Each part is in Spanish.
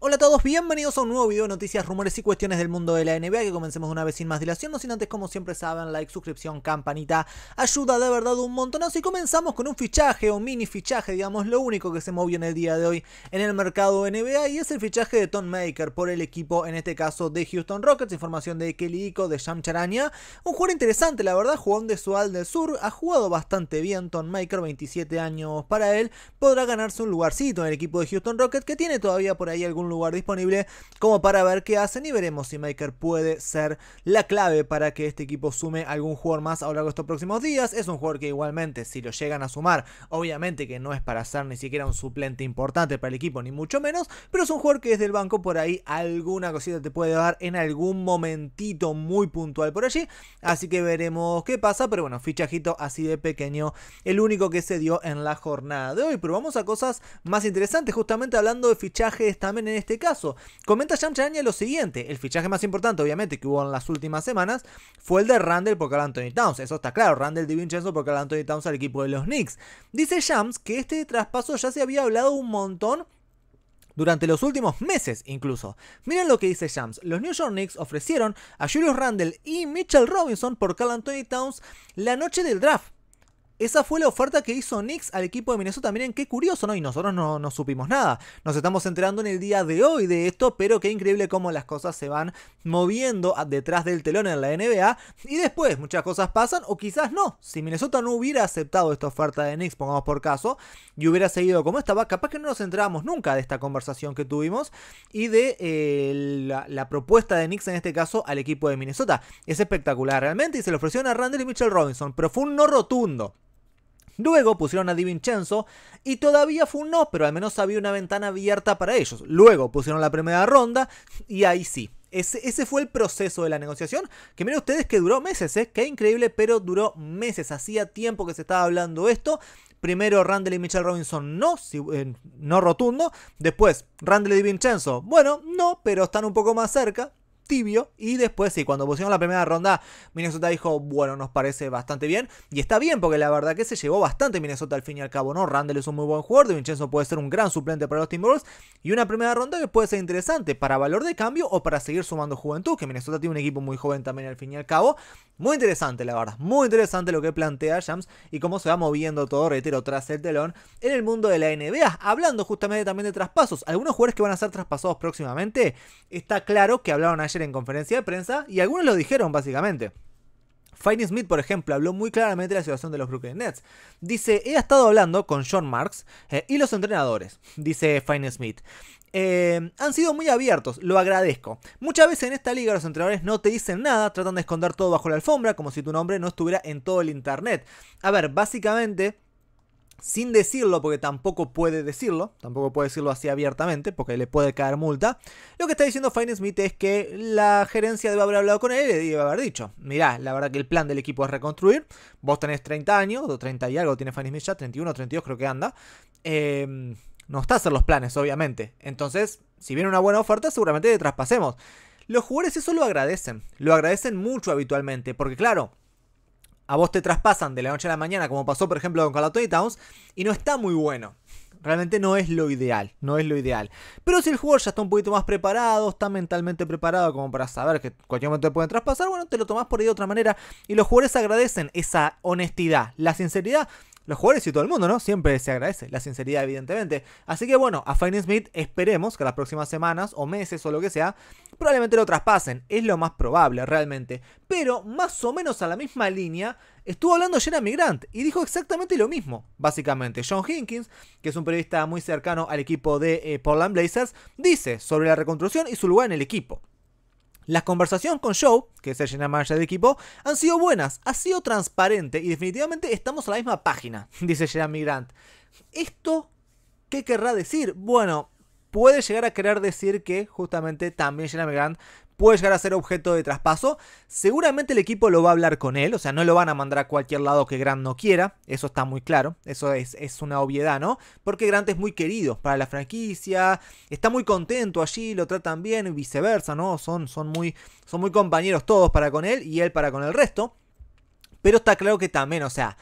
Hola a todos, bienvenidos a un nuevo video de noticias, rumores y cuestiones del mundo de la NBA que comencemos una vez sin más dilación, no sin antes como siempre saben, like, suscripción, campanita, ayuda de verdad un montonazo y comenzamos con un fichaje o mini fichaje, digamos, lo único que se movió en el día de hoy en el mercado NBA y es el fichaje de Tom Maker por el equipo, en este caso de Houston Rockets, información de Kelly Ico, de Sham Charania, un jugador interesante la verdad, jugón de Sual del Sur, ha jugado bastante bien Tom Maker, 27 años para él, podrá ganarse un lugarcito en el equipo de Houston Rockets que tiene todavía por ahí algún lugar disponible como para ver qué hacen y veremos si Maker puede ser la clave para que este equipo sume algún jugador más ahora lo largo estos próximos días. Es un jugador que igualmente si lo llegan a sumar, obviamente que no es para ser ni siquiera un suplente importante para el equipo ni mucho menos, pero es un jugador que desde el banco por ahí alguna cosita te puede dar en algún momentito muy puntual por allí, así que veremos qué pasa, pero bueno, fichajito así de pequeño, el único que se dio en la jornada de hoy, pero vamos a cosas más interesantes, justamente hablando de fichajes también en este caso. Comenta Jam Charania lo siguiente: el fichaje más importante, obviamente, que hubo en las últimas semanas fue el de Randall por Carl Anthony Towns. Eso está claro, Randall Vincenzo por Carl Anthony Towns al equipo de los Knicks. Dice Shams que este traspaso ya se había hablado un montón durante los últimos meses incluso. Miren lo que dice Shams. Los New York Knicks ofrecieron a Julius Randall y Mitchell Robinson por Carl Anthony Towns la noche del draft. Esa fue la oferta que hizo Knicks al equipo de Minnesota. Miren qué curioso, ¿no? Y nosotros no, supimos nada. Nos estamos enterando en el día de hoy de esto, pero qué increíble cómo las cosas se van moviendo detrás del telón en la NBA. Y después muchas cosas pasan, o quizás no. Si Minnesota no hubiera aceptado esta oferta de Knicks, pongamos por caso, y hubiera seguido como estaba, capaz que no nos enterábamos nunca de esta conversación que tuvimos y de eh, la, la, propuesta de Nix, en este caso al equipo de Minnesota. Es espectacular realmente y se lo ofrecieron a Randall y Mitchell Robinson, pero fue un no rotundo. Luego pusieron a Di Vincenzo y todavía fue un no, pero al menos había una ventana abierta para ellos. Luego pusieron la primera ronda y ahí sí. Ese, fue el proceso de la negociación, que miren ustedes que duró meses, ¿eh? Qué increíble, pero duró meses. Hacía tiempo que se estaba hablando esto. Primero Randall y Michelle Robinson no, eh, no rotundo. Después Randall y Di Vincenzo, bueno, no, pero están un poco más cerca tibio. Y después, sí, cuando pusieron la primera ronda, Minnesota dijo, bueno, nos parece bastante bien. Y está bien, porque la verdad que se llevó bastante Minnesota al fin y al cabo, ¿no? Randall es un muy buen jugador, De Vincenzo puede ser un gran suplente para los Timberwolves. Y una primera ronda que puede ser interesante para valor de cambio o para seguir sumando juventud, que Minnesota tiene un equipo muy joven también al fin y al cabo. Muy interesante, la verdad. Muy interesante lo que plantea Shams y cómo se va moviendo todo, reitero, tras el telón en el mundo de la NBA. Hablando justamente también de traspasos, algunos jugadores que van a ser traspasados próximamente, está claro que hablaron ayer en conferencia de prensa y algunos lo dijeron básicamente. Fine Smith, por ejemplo, habló muy claramente de la situación de los Brooklyn Nets. Dice, he estado hablando con John Marks eh, y los entrenadores, dice Fine Smith. Eh, han sido muy abiertos, lo agradezco. Muchas veces en esta liga los entrenadores no te dicen nada, tratan de esconder todo bajo la alfombra, como si tu nombre no estuviera en todo el Internet. A ver, básicamente sin decirlo, porque tampoco puede decirlo, tampoco puede decirlo así abiertamente, porque le puede caer multa, lo que está diciendo Fine Smith es que la gerencia debe haber hablado con él y debe haber dicho, mirá, la verdad que el plan del equipo es reconstruir, vos tenés 30 años, o 30 y algo tiene Fine ya, 31 32 creo que anda, em, no está a hacer los planes, obviamente, entonces, si viene una buena oferta, seguramente le traspasemos. Los jugadores eso lo agradecen, lo agradecen mucho habitualmente, porque claro, a vos te traspasan de la noche a la mañana, como pasó por ejemplo con Call of Towns, y no está muy bueno. Realmente no es lo ideal, no es lo ideal. Pero si el jugador ya está un poquito más preparado, está mentalmente preparado como para saber que cualquier momento te pueden traspasar, bueno, te lo tomás por ahí de otra manera. Y los jugadores agradecen esa honestidad, la sinceridad los jugadores y todo el mundo, ¿no? Siempre se agradece la sinceridad, evidentemente. Así que bueno, a Fine Smith esperemos que las próximas semanas o meses o lo que sea, probablemente lo traspasen. Es lo más probable realmente. Pero más o menos a la misma línea, estuvo hablando Jenna Grant y dijo exactamente lo mismo, básicamente. John Hinkins, que es un periodista muy cercano al equipo de eh, Portland Blazers, dice sobre la reconstrucción y su lugar en el equipo. Las conversaciones con Joe, que es el general manager equipo, han sido buenas, ha sido transparente y definitivamente estamos a la misma página, dice Jeremy Grant. ¿Esto qué querrá decir? Bueno, puede llegar a querer decir que justamente también Jeremy Grant puede llegar a ser objeto de traspaso. Seguramente el equipo lo va a hablar con él, o sea, no lo van a mandar a cualquier lado que Grant no quiera, eso está muy claro, eso es, es una obviedad, ¿no? Porque Grant es muy querido para la franquicia, está muy contento allí, lo tratan bien y viceversa, ¿no? Son, son, muy, son muy compañeros todos para con él y él para con el resto. Pero está claro que también, o sea,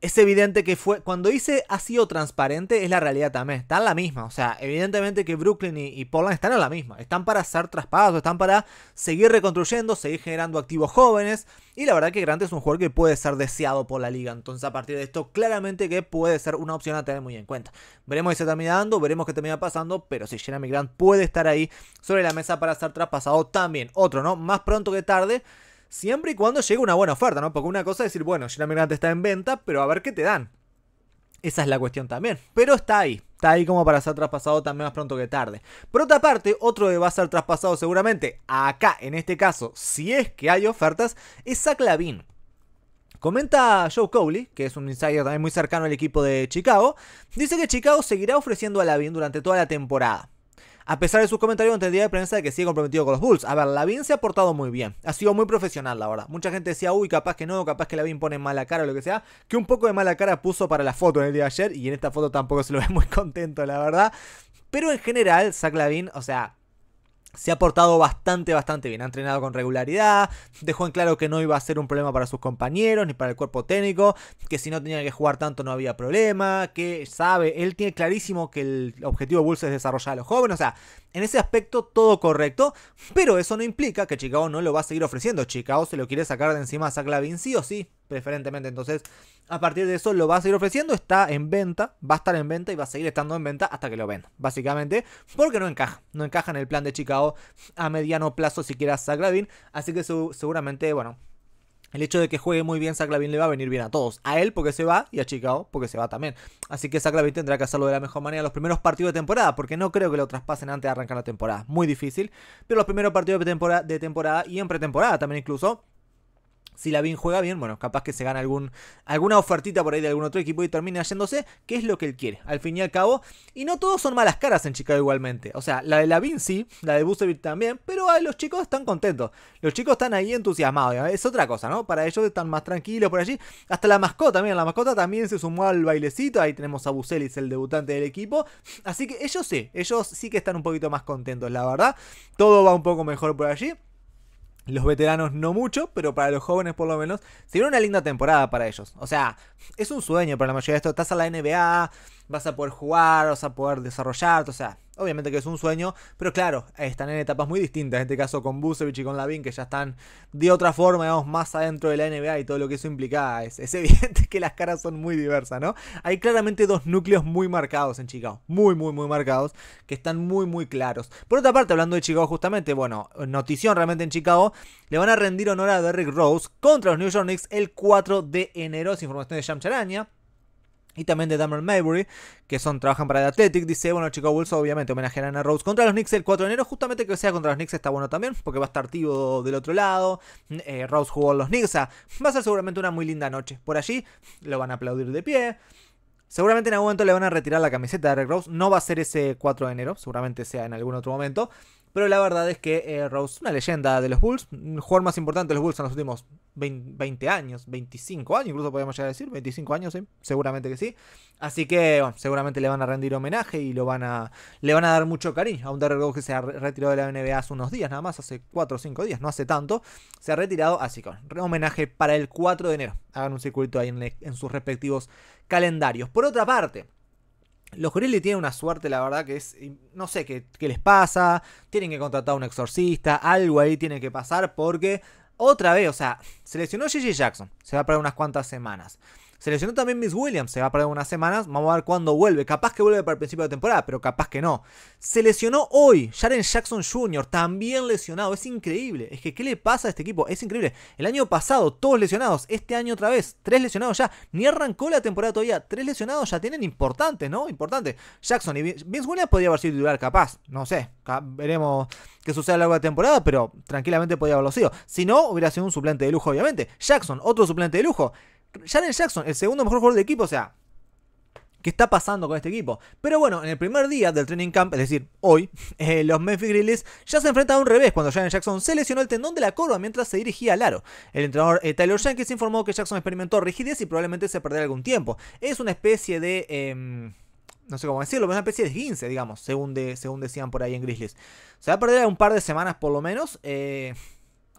es evidente que fue. Cuando hice ha sido transparente, es la realidad también. Están la misma. O sea, evidentemente que Brooklyn y, y Portland están en la misma. Están para ser traspasados, están para seguir reconstruyendo, seguir generando activos jóvenes. Y la verdad que Grant es un jugador que puede ser deseado por la liga. Entonces, a partir de esto, claramente que puede ser una opción a tener muy en cuenta. Veremos si se termina dando, veremos qué termina pasando. Pero si Jeremy Grant puede estar ahí sobre la mesa para ser traspasado también. Otro, ¿no? Más pronto que tarde. Siempre y cuando llegue una buena oferta, ¿no? Porque una cosa es decir, bueno, Jeremy migrante está en venta, pero a ver qué te dan. Esa es la cuestión también. Pero está ahí. Está ahí como para ser traspasado también más pronto que tarde. Por otra parte, otro que va a ser traspasado seguramente acá, en este caso, si es que hay ofertas, es Zach Lavin. Comenta Joe Cowley, que es un insider también muy cercano al equipo de Chicago, dice que Chicago seguirá ofreciendo a Lavin durante toda la temporada. A pesar de sus comentarios, entendía de prensa de que sigue comprometido con los Bulls. A ver, Lavin se ha portado muy bien. Ha sido muy profesional, la verdad. Mucha gente decía, uy, capaz que no, capaz que Lavin pone mala cara o lo que sea. Que un poco de mala cara puso para la foto en el día de ayer. Y en esta foto tampoco se lo ve muy contento, la verdad. Pero en general, Zach Lavin, o sea, se ha portado bastante, bastante bien. Ha entrenado con regularidad, dejó en claro que no iba a ser un problema para sus compañeros ni para el cuerpo técnico, que si no tenía que jugar tanto no había problema, que sabe, él tiene clarísimo que el objetivo de Bulls es desarrollar a los jóvenes, o sea, en ese aspecto todo correcto, pero eso no implica que Chicago no lo va a seguir ofreciendo. Chicago se lo quiere sacar de encima a Zach sí o sí, preferentemente. Entonces, a partir de eso lo va a seguir ofreciendo, está en venta, va a estar en venta y va a seguir estando en venta hasta que lo ven. básicamente, porque no encaja, no encaja en el plan de Chicago a mediano plazo siquiera a así que seguramente, bueno, el hecho de que juegue muy bien a le va a venir bien a todos. A él porque se va y a Chicago porque se va también. Así que Sagravin tendrá que hacerlo de la mejor manera los primeros partidos de temporada. Porque no creo que lo traspasen antes de arrancar la temporada. Muy difícil. Pero los primeros partidos de temporada, de temporada y en pretemporada también incluso si la Vin juega bien, bueno, capaz que se gana alguna ofertita por ahí de algún otro equipo y termina yéndose, que es lo que él quiere, al fin y al cabo. Y no todos son malas caras en Chicago igualmente. O sea, la de Lavin sí, la de Busevich también, pero los chicos están contentos. Los chicos están ahí entusiasmados, es otra cosa, ¿no? Para ellos están más tranquilos por allí. Hasta la mascota, miren, la mascota también se sumó al bailecito. Ahí tenemos a Bucelis, el debutante del equipo. Así que ellos sí, ellos sí que están un poquito más contentos, la verdad. Todo va un poco mejor por allí. Los veteranos no mucho, pero para los jóvenes por lo menos, sería una linda temporada para ellos. O sea, es un sueño para la mayoría de estos. Estás a la NBA, vas a poder jugar, vas a poder desarrollarte, o sea, obviamente que es un sueño, pero claro, están en etapas muy distintas, en este caso con Busevich y con Lavin, que ya están de otra forma, digamos, más adentro de la NBA y todo lo que eso implica, es, evidente que las caras son muy diversas, ¿no? Hay claramente dos núcleos muy marcados en Chicago, muy, muy, muy marcados, que están muy, muy claros. Por otra parte, hablando de Chicago justamente, bueno, notición realmente en Chicago, le van a rendir honor a Derrick Rose contra los New York Knicks el 4 de enero, es información de Sham Charaña y también de Damon Maybury, que son trabajan para The Athletic, dice, bueno, Chicago Bulls obviamente homenajearán a Rose contra los Knicks el 4 de enero, justamente que sea contra los Knicks está bueno también, porque va a estar tío del otro lado, eh, Rose jugó los Knicks, va a ser seguramente una muy linda noche. Por allí lo van a aplaudir de pie. Seguramente en algún momento le van a retirar la camiseta de Rick Rose, no va a ser ese 4 de enero, seguramente sea en algún otro momento, pero la verdad es que Rose eh, Rose, una leyenda de los Bulls, el jugador más importante de los Bulls en los últimos 20, años, 25 años, incluso podemos ya decir, 25 años, ¿eh? seguramente que sí. Así que, bueno, seguramente le van a rendir homenaje y le van a dar mucho cariño. A un Derrick Rose que se ha retirado de la NBA hace unos días, nada más, hace 4 o 5 días, no hace tanto. Se ha retirado, así que, bueno, homenaje para el 4 de enero. Hagan un circuito ahí en sus respectivos calendarios. Por otra parte, los Grizzlies tienen una suerte, la verdad, que es. No sé qué, les pasa. Tienen que contratar a un exorcista. Algo ahí tiene que pasar porque. Otra vez, o sea, seleccionó Gigi Jackson. Se va a parar unas cuantas semanas. Se lesionó también Miss Williams, se va a perder unas semanas, vamos a ver cuándo vuelve. Capaz que vuelve para el principio de temporada, pero capaz que no. Se lesionó hoy Jaren Jackson Jr., también lesionado, es increíble. Es que, ¿qué le pasa a este equipo? Es increíble. El año pasado, todos lesionados, este año otra vez, tres lesionados ya. Ni arrancó la temporada todavía, tres lesionados ya tienen importantes, ¿no? Importante. Jackson y Miss Williams podría haber sido titular capaz, no sé, veremos qué sucede a lo largo de la temporada, pero tranquilamente podía haberlo sido. Si no, hubiera sido un suplente de lujo, obviamente. Jackson, otro suplente de lujo. Janet Jackson, el segundo mejor jugador del equipo, o sea, ¿qué está pasando con este equipo? Pero bueno, en el primer día del training camp, es decir, hoy, eh, los Memphis Grizzlies ya se enfrentan a un revés cuando Janet Jackson se lesionó el tendón de la corva mientras se dirigía al aro. El entrenador eh, Tyler Jenkins informó que Jackson experimentó rigidez y probablemente se perderá algún tiempo. Es una especie de... Em, no sé cómo decirlo, pero es una especie de 15, digamos, según, según decían por ahí en Grizzlies. Se va a perder un par de semanas por lo menos. Eh,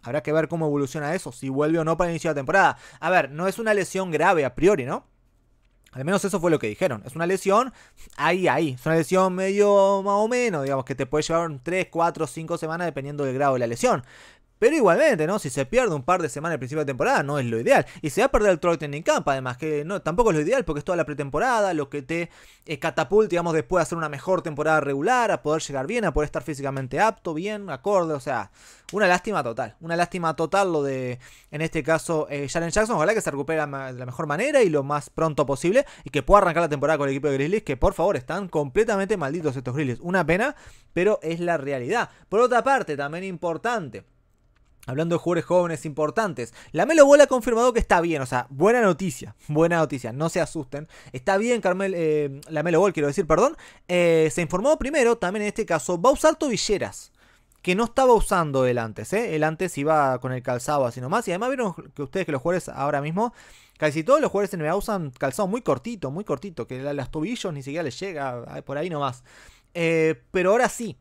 Habrá que ver cómo evoluciona eso, si vuelve o no para el inicio de la temporada. A ver, no es una lesión grave a priori, ¿no? Al menos eso fue lo que dijeron. Es una lesión ahí, ahí. Es una lesión medio más o menos, digamos, que te puede llevar 3, 4, 5 semanas dependiendo del grado de la lesión. Pero igualmente, ¿no? Si se pierde un par de semanas al principio de temporada, no es lo ideal. Y se va a perder el Troy Training Camp, además, que no, tampoco es lo ideal porque es toda la pretemporada, lo que te eh, catapulta, digamos, después a hacer una mejor temporada regular, a poder llegar bien, a poder estar físicamente apto, bien, acorde, o sea, una lástima total. Una lástima total lo de, en este caso, eh, Jackson. Ojalá que se recupere de la mejor manera y lo más pronto posible y que pueda arrancar la temporada con el equipo de Grizzlies, que por favor, están completamente malditos estos Grizzlies. Una pena, pero es la realidad. Por otra parte, también importante. Hablando de jugadores jóvenes importantes, la Melo Ball ha confirmado que está bien, o sea, buena noticia, buena noticia, no se asusten. Está bien, Carmel, eh, la Melo Ball, quiero decir, perdón. Eh, se informó primero, también en este caso, va a usar tobilleras que no estaba usando el antes, ¿eh? El antes iba con el calzado así nomás. Y además vieron que ustedes que los jugadores ahora mismo, casi todos los jugadores en NBA usan calzado muy cortito, muy cortito, que las tobillos ni siquiera les llega por ahí nomás. pero ahora sí,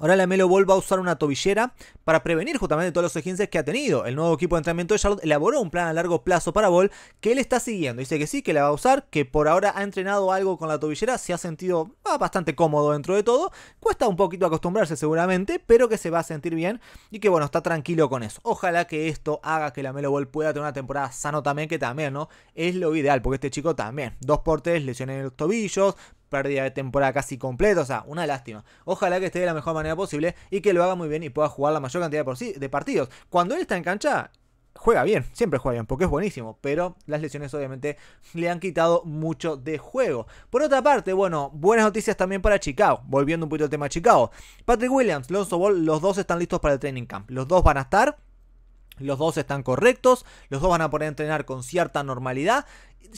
Ahora la Melo Ball va a usar una tobillera para prevenir justamente todos los esguinces que ha tenido. El nuevo equipo de entrenamiento de Charlotte elaboró un plan a largo plazo para Ball que él está siguiendo. Dice que sí, que la va a usar, que por ahora ha entrenado algo con la tobillera, se ha sentido ah, bastante cómodo dentro de todo. Cuesta un poquito acostumbrarse seguramente, pero que se va a sentir bien y que bueno, está tranquilo con eso. Ojalá que esto haga que la Melo Ball pueda tener una temporada sano también, que también, ¿no? Es lo ideal, porque este chico también, dos portes, lesiones en los tobillos, pérdida de temporada casi completa. O sea, una lástima. Ojalá que esté de la mejor manera posible y que lo haga muy bien y pueda jugar la mayor cantidad de partidos. Cuando él está en cancha, juega bien, siempre juega bien, porque es buenísimo, pero las lesiones obviamente le han quitado mucho de juego. Por otra parte, bueno, buenas noticias también para Chicago, volviendo un poquito al tema de Chicago. Patrick Williams, Lonzo Ball, los dos están listos para el training camp, los dos van a estar los dos están correctos, los dos van a poder entrenar con cierta normalidad.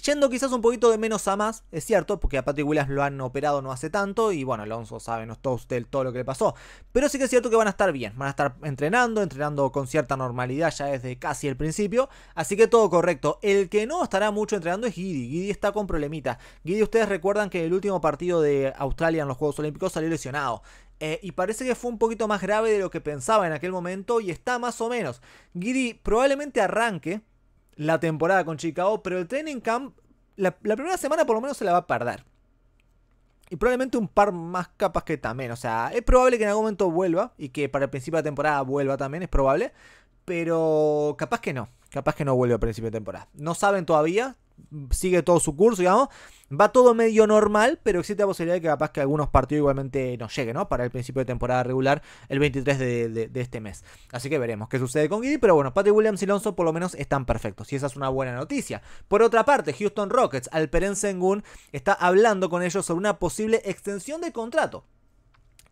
Yendo quizás un poquito de menos a más, es cierto, porque a Patrick Williams lo han operado no hace tanto y bueno, Alonso sabe, no todo usted todo lo que le pasó. Pero sí que es cierto que van a estar bien, van a estar entrenando, entrenando con cierta normalidad ya desde casi el principio. Así que todo correcto. El que no estará mucho entrenando es Giddy. Giddy está con problemita. Giddy, ustedes recuerdan que en el último partido de Australia en los Juegos Olímpicos salió lesionado. Eh, y parece que fue un poquito más grave de lo que pensaba en aquel momento y está más o menos. Giri probablemente arranque la temporada con Chicago, pero el training camp, la, primera semana por lo menos se la va a perder. Y probablemente un par más capas que también. O sea, es probable que en algún momento vuelva y que para el principio de temporada vuelva también, es probable. Pero capaz que no. Capaz que no vuelve al principio de temporada. No saben todavía sigue todo su curso, digamos. Va todo medio normal, pero existe la posibilidad de que capaz que algunos partidos igualmente nos lleguen, ¿no? Para el principio de temporada regular, el 23 de, este mes. Así que veremos qué sucede con Giddy, pero bueno, Patrick Williams y Lonzo por lo menos están perfectos, y esa es una buena noticia. Por otra parte, Houston Rockets, Alperen Sengun, está hablando con ellos sobre una posible extensión de contrato.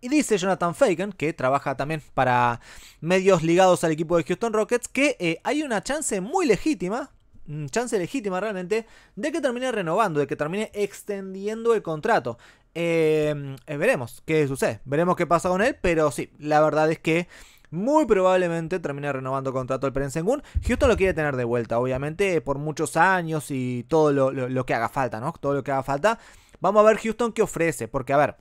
Y dice Jonathan Fagan, que trabaja también para medios ligados al equipo de Houston Rockets, que eh, hay una chance muy legítima Mm, chance legítima realmente de que termine renovando, de que termine extendiendo el contrato. Em, eh, veremos qué sucede, veremos qué pasa con él, pero sí, la verdad es que muy probablemente termine renovando contrato el Perensengun. Houston lo quiere tener de vuelta, obviamente, por muchos años y todo lo, lo que haga falta, ¿no? Todo lo que haga falta. Vamos a ver Houston qué ofrece, porque a ver,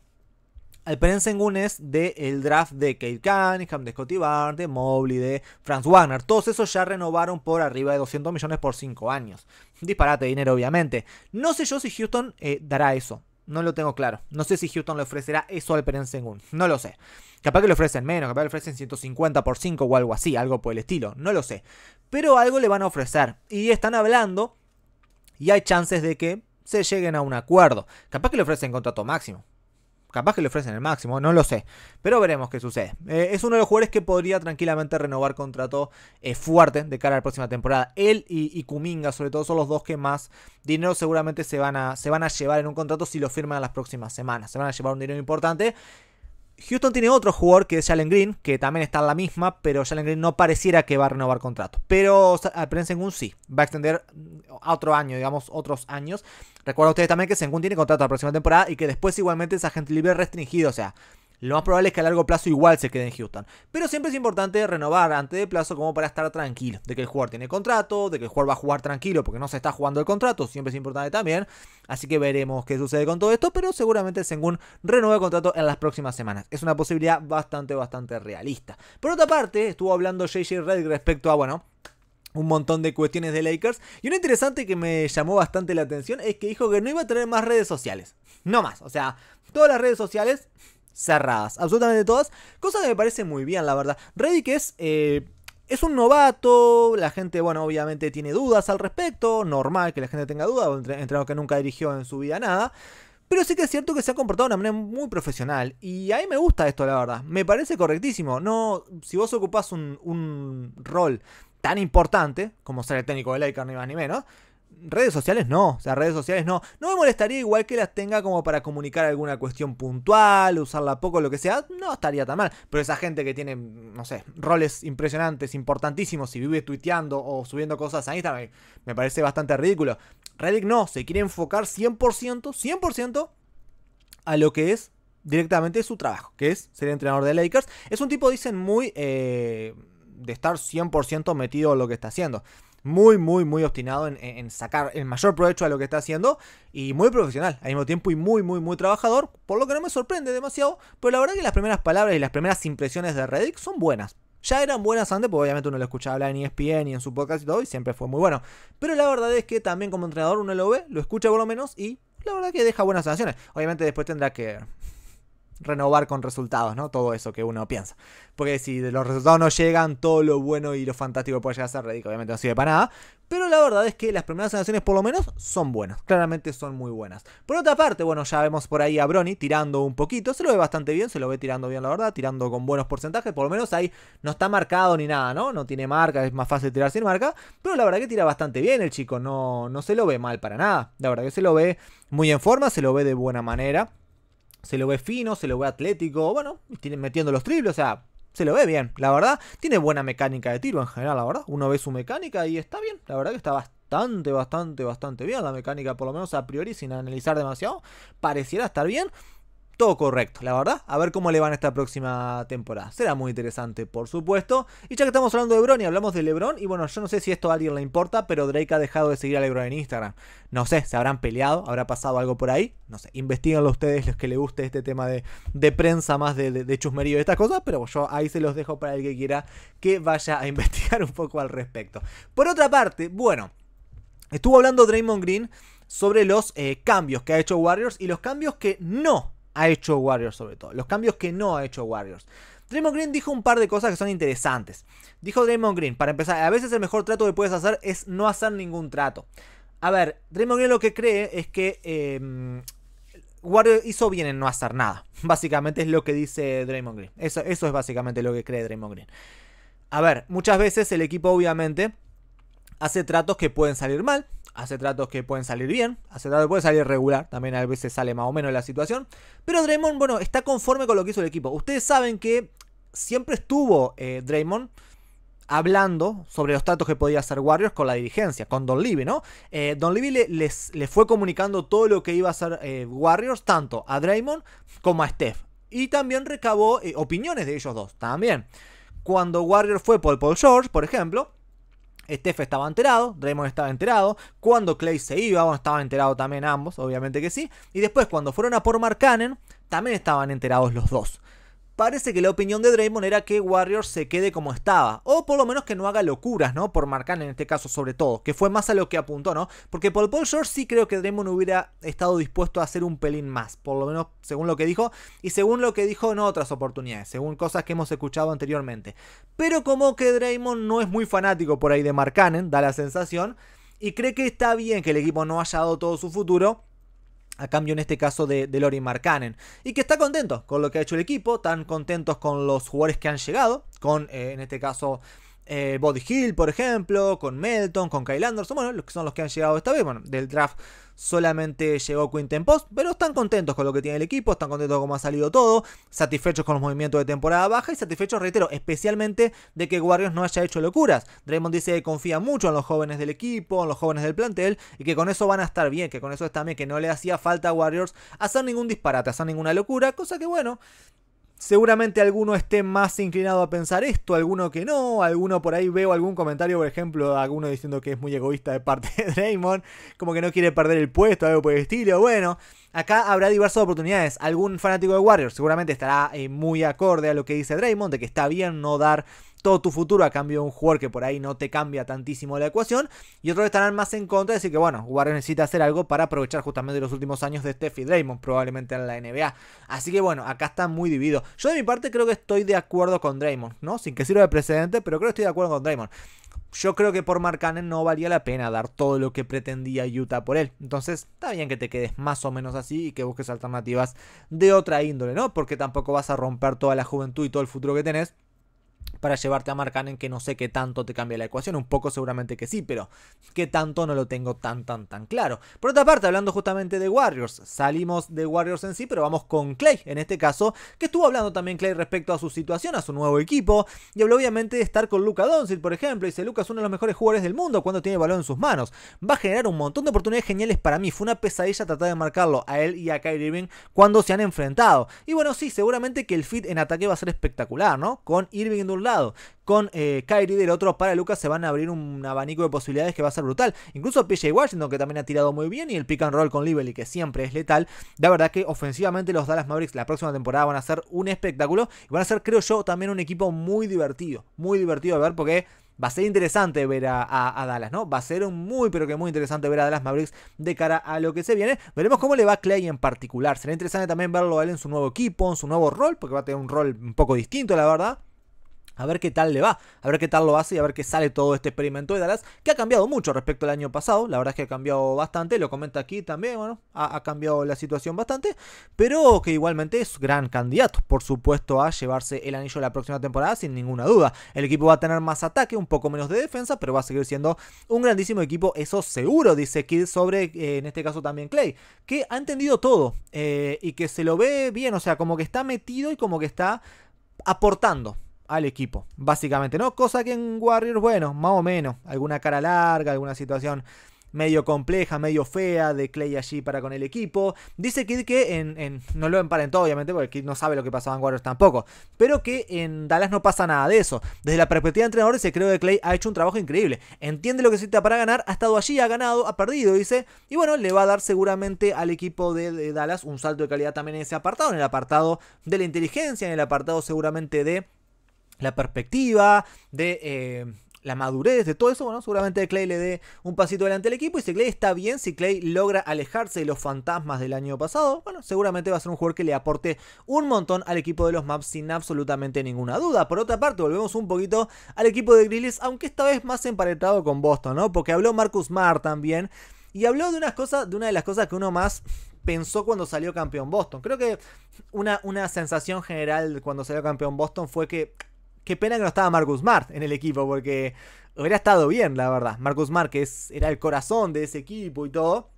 al es del draft de Kate Cunningham, de Scottie Barnes, de Mobley, de Franz Wagner. Todos esos ya renovaron por arriba de 200 millones por 5 años. Disparate de dinero, obviamente. No sé yo si Houston eh, dará eso. No lo tengo claro. No sé si Houston le ofrecerá eso al Sengun. No lo sé. Capaz que le ofrecen menos, capaz que le ofrecen 150 por 5 o algo así, algo por el estilo. No lo sé. Pero algo le van a ofrecer. Y están hablando y hay chances de que se lleguen a un acuerdo. Capaz que le ofrecen contrato máximo. Capaz que le ofrecen el máximo, no lo sé. Pero veremos qué sucede. Eh, es uno de los jugadores que podría tranquilamente renovar contrato eh, fuerte de cara a la próxima temporada. Él y, Kuminga, sobre todo, son los dos que más dinero seguramente se van, a, se van a llevar en un contrato si lo firman las próximas semanas. Se van a llevar un dinero importante. Houston tiene otro jugador que es Allen Green, que también está en la misma, pero Allen Green no pareciera que va a renovar contrato. Pero en un sí, va a extender a otro año, digamos, otros años. recuerda ustedes también que Sengun tiene contrato la próxima temporada y que después igualmente es agente libre restringido, o sea, lo más probable es que a largo plazo igual se quede en Houston. Pero siempre es importante renovar antes de plazo como para estar tranquilo. De que el jugador tiene contrato, de que el jugador va a jugar tranquilo porque no se está jugando el contrato. Siempre es importante también. Así que veremos qué sucede con todo esto. Pero seguramente Sengun renueve el contrato en las próximas semanas. Es una posibilidad bastante, bastante realista. Por otra parte, estuvo hablando JJ Reddick respecto a, bueno, un montón de cuestiones de Lakers. Y una interesante que me llamó bastante la atención es que dijo que no iba a tener más redes sociales. No más. O sea, todas las redes sociales cerradas, absolutamente todas, cosa que me parece muy bien, la verdad. que es... Eh, es un novato, la gente, bueno, obviamente tiene dudas al respecto, normal que la gente tenga dudas, entre que nunca dirigió en su vida nada, pero sí que es cierto que se ha comportado de una manera muy profesional. Y a mí me gusta esto, la verdad. Me parece correctísimo. No, si vos ocupás un, rol tan importante como ser el técnico de Laker, ni más ni menos, redes sociales no, o sea, redes sociales no. No me molestaría igual que las tenga como para comunicar alguna cuestión puntual, usarla poco, lo que sea, no estaría tan mal. Pero esa gente que tiene, no sé, roles impresionantes, importantísimos, y vive tuiteando o subiendo cosas a Instagram, me parece bastante ridículo. Reddick no, se quiere enfocar 100%, 100% a lo que es directamente su trabajo, que es ser entrenador de Lakers. Es un tipo, dicen, muy... Eh, de estar 100% metido en lo que está haciendo muy, muy, muy obstinado en, sacar el mayor provecho a lo que está haciendo y muy profesional al mismo tiempo y muy, muy, muy trabajador, por lo que no me sorprende demasiado, pero la verdad que las primeras palabras y las primeras impresiones de Reddick son buenas. Ya eran buenas antes, porque obviamente uno lo escuchaba hablar en ESPN y en su podcast y todo, y siempre fue muy bueno. Pero la verdad es que también como entrenador uno lo ve, lo escucha por lo menos y la verdad que deja buenas sanciones. Obviamente después tendrá que renovar con resultados, ¿no? Todo eso que uno piensa. Porque si los resultados no llegan, todo lo bueno y lo fantástico que puede llegar a ser obviamente no sirve para nada. Pero la verdad es que las primeras sensaciones, por lo menos, son buenas. Claramente son muy buenas. Por otra parte, bueno, ya vemos por ahí a Brony tirando un poquito. Se lo ve bastante bien, se lo ve tirando bien, la verdad. Tirando con buenos porcentajes. Por lo menos ahí no está marcado ni nada, ¿no? No tiene marca, es más fácil tirar sin marca. Pero la verdad que tira bastante bien el chico. No, no se lo ve mal para nada. La verdad que se lo ve muy en forma, se lo ve de buena manera se lo ve fino, se lo ve atlético, bueno, tiene, metiendo los triples, o sea, se lo ve bien, la verdad. Tiene buena mecánica de tiro en general, la verdad. Uno ve su mecánica y está bien, la verdad que está bastante, bastante, bastante bien la mecánica, por lo menos a priori, sin analizar demasiado, pareciera estar bien todo correcto, la verdad. A ver cómo le van esta próxima temporada. Será muy interesante, por supuesto. Y ya que estamos hablando de Lebron y hablamos de LeBron, y bueno, yo no sé si esto a alguien le importa, pero Drake ha dejado de seguir a LeBron en Instagram. No sé, se habrán peleado, habrá pasado algo por ahí. No sé, investiganlo ustedes los que les guste este tema de, prensa, más de, de, de chusmerío y estas cosas, pero yo ahí se los dejo para el que quiera que vaya a investigar un poco al respecto. Por otra parte, bueno, estuvo hablando Draymond Green sobre los eh, cambios que ha hecho Warriors y los cambios que no ha hecho Warriors sobre todo. Los cambios que no ha hecho Warriors. Draymond Green dijo un par de cosas que son interesantes. Dijo Draymond Green, para empezar, a veces el mejor trato que puedes hacer es no hacer ningún trato. A ver, Draymond Green lo que cree es que eh, hizo bien en no hacer nada. Básicamente es lo que dice Draymond Green. Eso, eso es básicamente lo que cree Draymond Green. A ver, muchas veces el equipo obviamente hace tratos que pueden salir mal hace tratos que pueden salir bien, hace tratos que pueden salir regular, también a veces sale más o menos la situación. Pero Draymond, bueno, está conforme con lo que hizo el equipo. Ustedes saben que siempre estuvo eh, Draymond hablando sobre los tratos que podía hacer Warriors con la dirigencia, con Don Levy, ¿no? Eh, Don Levy le, fue comunicando todo lo que iba a hacer eh, Warriors, tanto a Draymond como a Steph. Y también recabó opiniones de ellos dos, también. Cuando Warriors fue por Paul George, por ejemplo, Steph estaba enterado, Raymond estaba enterado, cuando Clay se iba, bueno, estaba enterado también ambos, obviamente que sí, y después cuando fueron a por Mark también estaban enterados los dos parece que la opinión de Draymond era que Warriors se quede como estaba, o por lo menos que no haga locuras, ¿no? Por Marcan en este caso sobre todo, que fue más a lo que apuntó, ¿no? Porque por Paul George sí creo que Draymond hubiera estado dispuesto a hacer un pelín más, por lo menos según lo que dijo, y según lo que dijo en otras oportunidades, según cosas que hemos escuchado anteriormente. Pero como que Draymond no es muy fanático por ahí de Marcanen, da la sensación, y cree que está bien que el equipo no haya dado todo su futuro, a cambio en este caso de, de Lori Y que está contento con lo que ha hecho el equipo, tan contentos con los jugadores que han llegado, con eh, en este caso eh, Body Hill, por ejemplo, con Melton, con Kyle Anderson, bueno, los que son los que han llegado esta vez, bueno, del draft solamente llegó Quinten Post, pero están contentos con lo que tiene el equipo, están contentos con cómo ha salido todo, satisfechos con los movimientos de temporada baja y satisfechos, reitero, especialmente de que Warriors no haya hecho locuras. Draymond dice que confía mucho en los jóvenes del equipo, en los jóvenes del plantel y que con eso van a estar bien, que con eso está bien, que no le hacía falta a Warriors hacer ningún disparate, hacer ninguna locura, cosa que bueno, Seguramente alguno esté más inclinado a pensar esto, alguno que no, alguno por ahí veo algún comentario, por ejemplo, alguno diciendo que es muy egoísta de parte de Draymond, como que no quiere perder el puesto, algo por el estilo. Bueno, acá habrá diversas oportunidades. Algún fanático de Warriors seguramente estará eh, muy acorde a lo que dice Draymond, de que está bien no dar todo tu futuro a cambio de un jugador que por ahí no te cambia tantísimo la ecuación. Y otros estarán más en contra, decir que bueno, Warriors necesita hacer algo para aprovechar justamente los últimos años de Steffi Draymond, probablemente en la NBA. Así que bueno, acá está muy dividido. Yo de mi parte creo que estoy de acuerdo con Draymond, ¿no? Sin que sirva de precedente, pero creo que estoy de acuerdo con Draymond. Yo creo que por Marcanen no valía la pena dar todo lo que pretendía Utah por él. Entonces, está bien que te quedes más o menos así y que busques alternativas de otra índole, ¿no? Porque tampoco vas a romper toda la juventud y todo el futuro que tenés para llevarte a en que no sé qué tanto te cambia la ecuación. Un poco seguramente que sí, pero qué tanto no lo tengo tan tan tan claro. Por otra parte, hablando justamente de Warriors, salimos de Warriors en sí, pero vamos con Clay en este caso, que estuvo hablando también Clay respecto a su situación, a su nuevo equipo, y habló obviamente de estar con Luca Doncic, por ejemplo, y dice Lucas es uno de los mejores jugadores del mundo cuando tiene el balón en sus manos. Va a generar un montón de oportunidades geniales para mí. Fue una pesadilla tratar de marcarlo a él y a Kyrie Irving cuando se han enfrentado. Y bueno, sí, seguramente que el fit en ataque va a ser espectacular, ¿no? Con Irving y con eh, Kyrie del otro para Lucas se van a abrir un abanico de posibilidades que va a ser brutal. Incluso PJ Washington, que también ha tirado muy bien, y el pick and roll con Lively, que siempre es letal. La verdad que ofensivamente los Dallas Mavericks la próxima temporada van a ser un espectáculo. Y van a ser, creo yo, también un equipo muy divertido. Muy divertido de ver porque va a ser interesante ver a, Dallas, ¿no? Va a ser muy, pero que muy interesante ver a Dallas Mavericks de cara a lo que se viene. Veremos cómo le va Clay en particular. Será interesante también verlo él en su nuevo equipo, en su nuevo rol, porque va a tener un rol un poco distinto, la verdad a ver qué tal le va, a ver qué tal lo hace y a ver qué sale todo este experimento de Dallas, que ha cambiado mucho respecto al año pasado, la verdad es que ha cambiado bastante, lo comenta aquí también, bueno, ha, cambiado la situación bastante, pero que igualmente es gran candidato, por supuesto, a llevarse el anillo la próxima temporada sin ninguna duda. El equipo va a tener más ataque, un poco menos de defensa, pero va a seguir siendo un grandísimo equipo, eso seguro, dice Kid sobre, eh, en este caso también Clay, que ha entendido todo eh, y que se lo ve bien, o sea, como que está metido y como que está aportando al equipo, básicamente, ¿no? Cosa que en Warriors, bueno, más o menos, alguna cara larga, alguna situación medio compleja, medio fea de Clay allí para con el equipo. Dice Kid que en, no lo emparentó obviamente porque Kid no sabe lo que pasaba en Warriors tampoco, pero que en Dallas no pasa nada de eso. Desde la perspectiva de entrenadores se creo que Clay ha hecho un trabajo increíble. Entiende lo que se necesita para ganar, ha estado allí, ha ganado, ha perdido, dice. Y bueno, le va a dar seguramente al equipo de Dallas un salto de calidad también en ese apartado, en el apartado de la inteligencia, en el apartado seguramente de la perspectiva, de eh, la madurez, de todo eso, bueno, seguramente Clay le dé un pasito delante al equipo. Y si Clay está bien, si Clay logra alejarse de los fantasmas del año pasado, bueno, seguramente va a ser un jugador que le aporte un montón al equipo de los Maps sin absolutamente ninguna duda. Por otra parte, volvemos un poquito al equipo de Grizzlies, aunque esta vez más emparetado con Boston, ¿no? Porque habló Marcus Marr también. Y habló de unas cosas, de una de las cosas que uno más pensó cuando salió campeón Boston. Creo que una, una sensación general cuando salió campeón Boston fue que Qué pena que no estaba Marcus Smart en el equipo, porque hubiera estado bien, la verdad. Marcus Smart, que era el corazón de ese equipo y todo.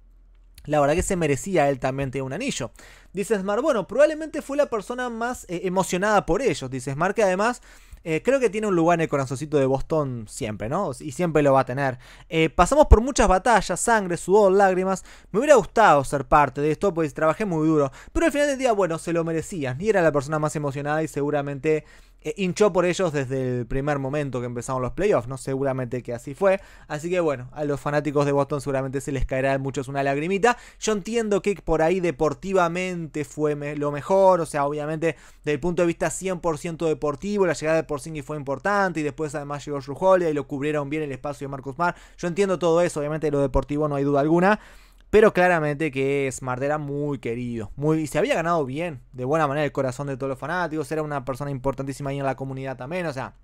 La verdad que se merecía él también un anillo. Dice Smart, bueno, probablemente fue la persona más eh, emocionada por ellos. Dice Smart que además eh, creo que tiene un lugar en el corazoncito de Boston siempre, ¿no? Y siempre lo va a tener. Eh, pasamos por muchas batallas, sangre, sudor, lágrimas. Me hubiera gustado ser parte de esto, pues trabajé muy duro. Pero al final del día, bueno, se lo merecía, Y era la persona más emocionada y seguramente eh, hinchó por ellos desde el primer momento que empezaron los playoffs, ¿no? Seguramente que así fue. Así que bueno, a los fanáticos de Boston seguramente se les caerá a muchos una lagrimita. Yo entiendo que por ahí deportivamente fue lo mejor, o sea, obviamente desde el punto de vista 100% deportivo, la llegada de Porzingis fue importante y después además llegó Rujolia y lo cubrieron bien el espacio de Marcus Mar. Yo entiendo todo eso, obviamente lo deportivo no hay duda alguna. Pero claramente que Smart era muy querido. Muy, y se había ganado bien, de buena manera, el corazón de todos los fanáticos. Era una persona importantísima ahí en la comunidad también. O sea,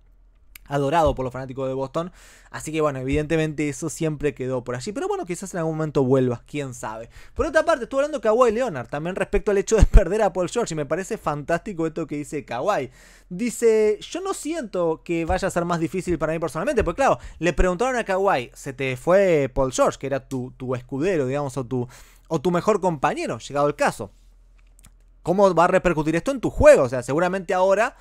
adorado por los fanáticos de Boston. Así que bueno, evidentemente eso siempre quedó por allí. Pero bueno, quizás en algún momento vuelvas, quién sabe. Por otra parte, estuve hablando de Kawhi Leonard también respecto al hecho de perder a Paul George. Y me parece fantástico esto que dice Kawhi. Dice, yo no siento que vaya a ser más difícil para mí personalmente. Pues claro, le preguntaron a Kawhi, se te fue Paul George, que era tu, escudero, digamos, o tu, o tu mejor compañero, llegado el caso. ¿Cómo va a repercutir esto en tu juego? O sea, seguramente ahora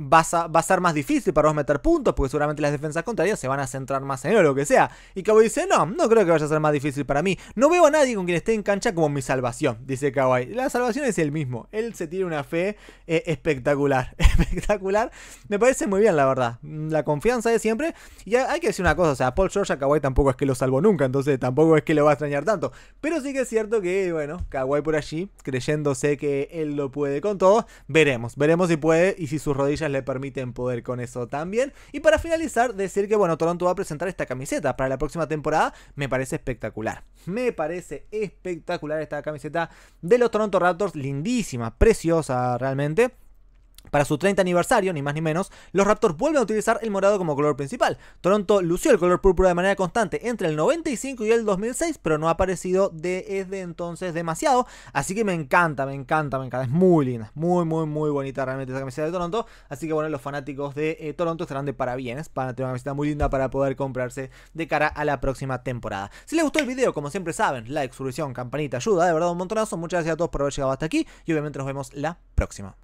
va a ser más difícil para vos meter puntos, porque seguramente las defensas contrarias se van a centrar más en él o lo que sea. Y Kawhi dice, no, no creo que vaya a ser más difícil para mí. No veo a nadie con quien esté en cancha como mi salvación, dice Kawhi. La salvación es el mismo. Él se tiene una fe eh, espectacular, espectacular. Me parece muy bien, la verdad. La confianza de siempre. Y hay que decir una cosa, o sea, Paul George a Kawhi tampoco es que lo salvó nunca, entonces tampoco es que lo va a extrañar tanto. Pero sí que es cierto que, bueno, Kawhi por allí, creyéndose que él lo puede con todo, veremos. Veremos si puede y si sus rodillas le permiten poder con eso también. Y para finalizar, decir que bueno, Toronto va a presentar esta camiseta para la próxima temporada. Me parece espectacular. Me parece espectacular esta camiseta de los Toronto Raptors. Lindísima, preciosa realmente. Para su 30 aniversario, ni más ni menos, los Raptors vuelven a utilizar el morado como color principal. Toronto lució el color púrpura de manera constante entre el 95 y el 2006, pero no ha aparecido desde entonces demasiado. Así que me encanta, me encanta, me encanta. Es muy linda, muy, muy, muy bonita realmente esa camiseta de Toronto. Así que bueno, los fanáticos de eh, Toronto estarán de parabienes. Para tener una camiseta muy linda para poder comprarse de cara a la próxima temporada. Si les gustó el video, como siempre saben, like, suscripción, campanita, ayuda. De verdad, un montonazo. Muchas gracias a todos por haber llegado hasta aquí. Y obviamente nos vemos la próxima.